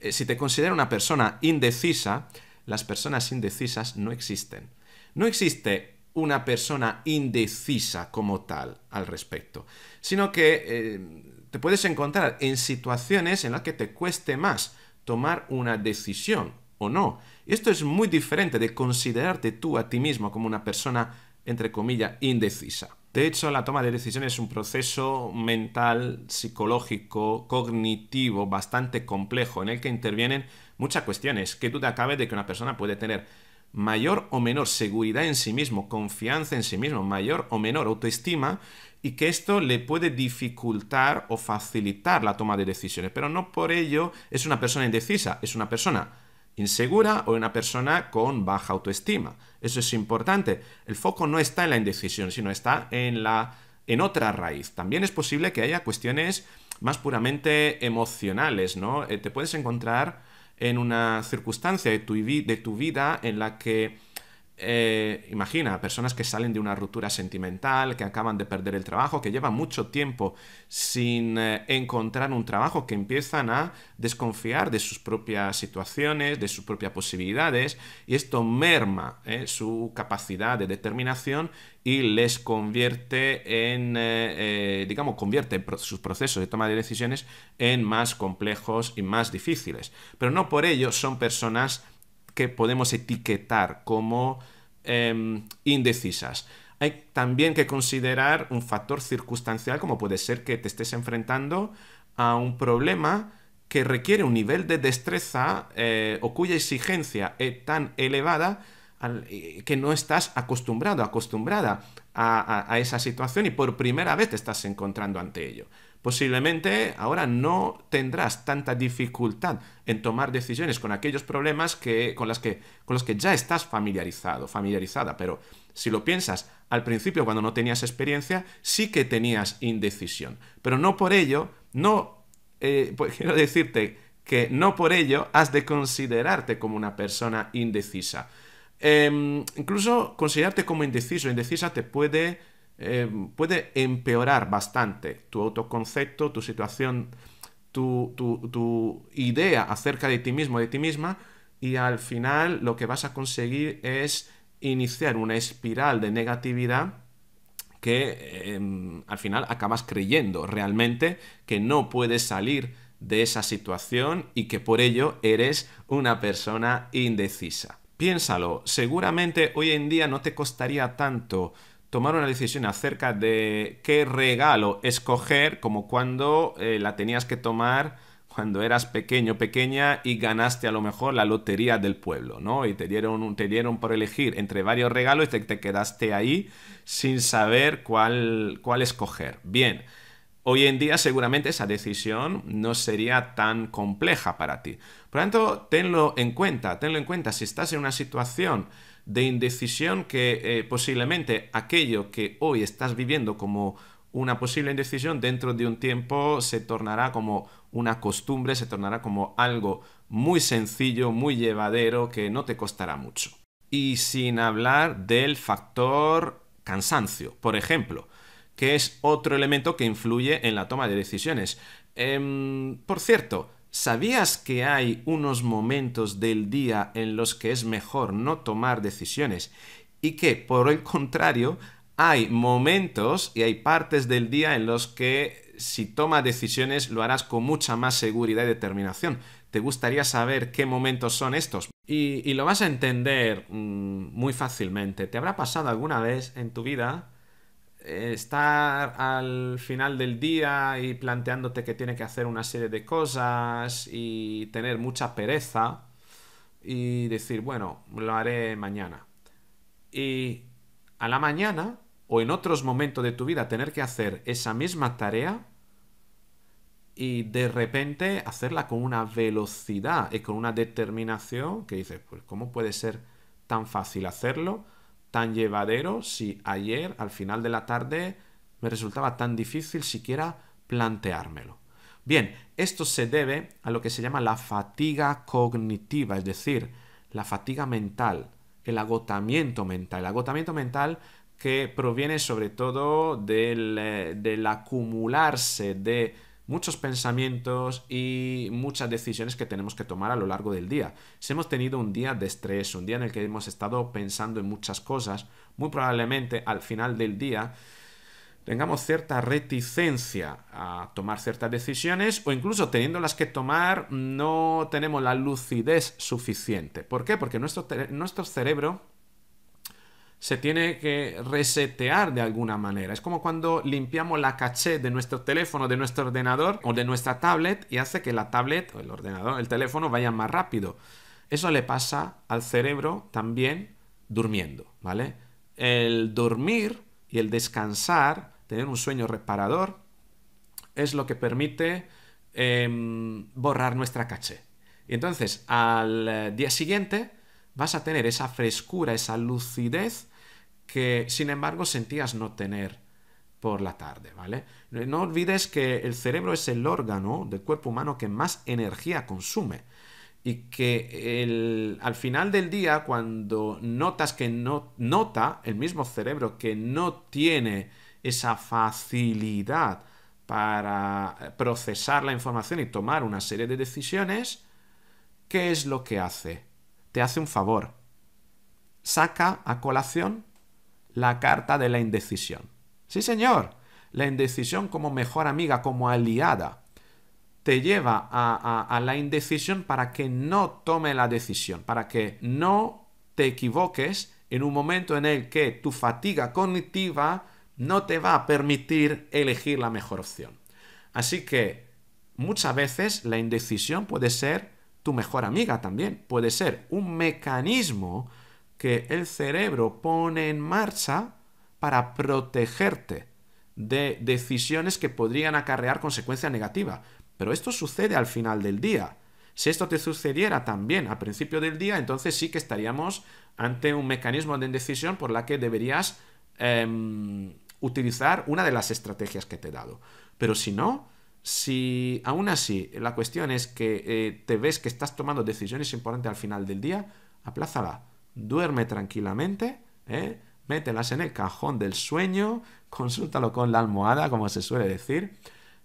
Eh, si te considera una persona indecisa, las personas indecisas no existen. No existe una persona indecisa como tal al respecto, sino que eh, te puedes encontrar en situaciones en las que te cueste más tomar una decisión o no. Esto es muy diferente de considerarte tú a ti mismo como una persona, entre comillas, indecisa. De hecho, la toma de decisiones es un proceso mental, psicológico, cognitivo bastante complejo en el que intervienen muchas cuestiones. ¿Qué duda cabe de que una persona puede tener mayor o menor seguridad en sí mismo, confianza en sí mismo, mayor o menor autoestima y que esto le puede dificultar o facilitar la toma de decisiones? Pero no por ello es una persona indecisa, es una persona insegura o una persona con baja autoestima. Eso es importante. El foco no está en la indecisión, sino está en la en otra raíz. También es posible que haya cuestiones más puramente emocionales, ¿no? Eh, te puedes encontrar en una circunstancia de tu, de tu vida en la que eh, imagina, personas que salen de una ruptura sentimental, que acaban de perder el trabajo, que llevan mucho tiempo sin eh, encontrar un trabajo, que empiezan a desconfiar de sus propias situaciones, de sus propias posibilidades, y esto merma eh, su capacidad de determinación y les convierte en, digamos, convierte sus procesos de toma de decisiones en más complejos y más difíciles. Pero no por ello son personas que podemos etiquetar como em, indecisas. Hay también que considerar un factor circunstancial como puede ser que te estés enfrentando a un problema que requiere un nivel de destreza eh, o cuya exigencia es tan elevada eh, que no estás acostumbrado, acostumbrada a, esa situación y por primera vez te estás encontrando ante ello posiblemente ahora no tendrás tanta dificultad en tomar decisiones con aquellos problemas que, con, las que, con los que ya estás familiarizado, familiarizada. Pero si lo piensas, al principio cuando no tenías experiencia, sí que tenías indecisión. Pero no por ello, no, eh, pues quiero decirte que no por ello has de considerarte como una persona indecisa. Em, incluso considerarte como indeciso, indecisa te puede eh, puede empeorar bastante tu autoconcepto, tu situación, tu, idea acerca de ti mismo, de ti misma, y al final lo que vas a conseguir es iniciar una espiral de negatividad que em, al final acabas creyendo realmente que no puedes salir de esa situación y que por ello eres una persona indecisa. Piénsalo, seguramente hoy en día no te costaría tanto tomar una decisión acerca de qué regalo escoger, como cuando eh, la tenías que tomar cuando eras pequeño, pequeña y ganaste a lo mejor la lotería del pueblo, ¿no? Y te dieron, te dieron por elegir entre varios regalos y te, te quedaste ahí sin saber cuál, cuál escoger. Bien. Hoy en día seguramente esa decisión no sería tan compleja para ti. Por lo tanto, tenlo en cuenta, tenlo en cuenta si estás en una situación de indecisión que eh, posiblemente aquello que hoy estás viviendo como una posible indecisión dentro de un tiempo se tornará como una costumbre, se tornará como algo muy sencillo, muy llevadero, que no te costará mucho. Y sin hablar del factor cansancio. Por ejemplo, que es otro elemento que influye en la toma de decisiones. Em, por cierto, ¿Sabías que hay unos momentos del día en los que es mejor no tomar decisiones y que, por el contrario, hay momentos y hay partes del día en los que si tomas decisiones lo harás con mucha más seguridad y determinación? ¿Te gustaría saber qué momentos son estos? Y, lo vas a entender mm, muy fácilmente. ¿Te habrá pasado alguna vez en tu vida estar al final del día y planteándote que tiene que hacer una serie de cosas y tener mucha pereza y decir, bueno, lo haré mañana. Y a la mañana o en otros momentos de tu vida tener que hacer esa misma tarea y de repente hacerla con una velocidad y con una determinación que dices, pues ¿cómo puede ser tan fácil hacerlo? tan llevadero si ayer al final de la tarde me resultaba tan difícil siquiera planteármelo. Bien, esto se debe a lo que se llama la fatiga cognitiva, es decir, la fatiga mental, el agotamiento mental. El agotamiento mental que proviene sobre todo del, eh, del acumularse de muchos pensamientos y muchas decisiones que tenemos que tomar a lo largo del día. Si hemos tenido un día de estrés, un día en el que hemos estado pensando en muchas cosas, muy probablemente al final del día tengamos cierta reticencia a tomar ciertas decisiones o incluso teniéndolas que tomar no tenemos la lucidez suficiente. ¿Por qué? Porque nuestro, nuestro cerebro se tiene que resetear de alguna manera. Es como cuando limpiamos la caché de nuestro teléfono, de nuestro ordenador o de nuestra tablet y hace que la tablet o el ordenador, el teléfono vaya más rápido. Eso le pasa al cerebro también durmiendo, ¿vale? El dormir y el descansar, tener un sueño reparador, es lo que permite em, borrar nuestra caché. Y entonces al eh, día siguiente vas a tener esa frescura, esa lucidez que sin embargo sentías no tener por la tarde, ¿vale? No olvides que el cerebro es el órgano del cuerpo humano que más energía consume y que al final del día, cuando notas que no nota el mismo cerebro que no tiene esa facilidad para procesar la información y tomar una serie de decisiones, ¿qué es lo que hace? Te hace un favor. Saca a colación la carta de la indecisión. Sí, señor, la indecisión como mejor amiga, como aliada, te lleva a, la indecisión para que no tome la decisión, para que no te equivoques en un momento en el que tu fatiga cognitiva no te va a permitir elegir la mejor opción. Así que muchas veces la indecisión puede ser tu mejor amiga también, puede ser un mecanismo que el cerebro pone en marcha para protegerte de decisiones que podrían acarrear consecuencia negativa. Pero esto sucede al final del día. Si esto te sucediera también al principio del día, entonces sí que estaríamos ante un mecanismo de indecisión por la que deberías em, utilizar una de las estrategias que te he dado. Pero si no, si aún así la cuestión es que eh, te ves que estás tomando decisiones importantes al final del día, aplázala duerme tranquilamente, ¿eh? mételas en el cajón del sueño, consúltalo con la almohada, como se suele decir,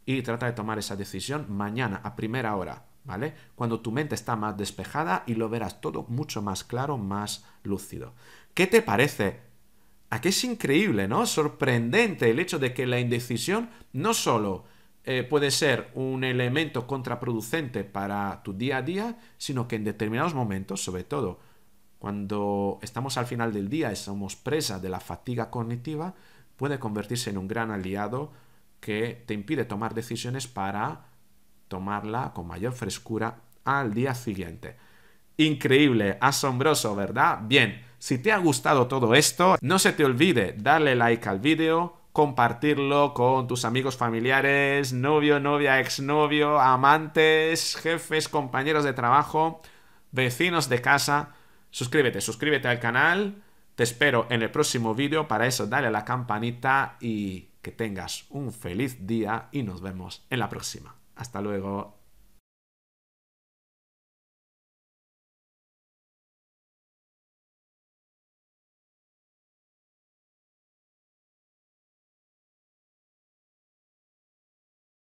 y trata de tomar esa decisión mañana, a primera hora, ¿vale? Cuando tu mente está más despejada y lo verás todo mucho más claro, más lúcido. ¿Qué te parece? Aquí es increíble, ¿no? Sorprendente el hecho de que la indecisión no solo eh, puede ser un elemento contraproducente para tu día a día, sino que en determinados momentos, sobre todo cuando estamos al final del día y somos presa de la fatiga cognitiva, puede convertirse en un gran aliado que te impide tomar decisiones para tomarla con mayor frescura al día siguiente. Increíble, asombroso, ¿verdad? Bien, si te ha gustado todo esto, no se te olvide darle like al vídeo, compartirlo con tus amigos familiares, novio, novia, exnovio, amantes, jefes, compañeros de trabajo, vecinos de casa. Suscríbete, suscríbete al canal. Te espero en el próximo vídeo. Para eso, dale a la campanita y que tengas un feliz día y nos vemos en la próxima. Hasta luego.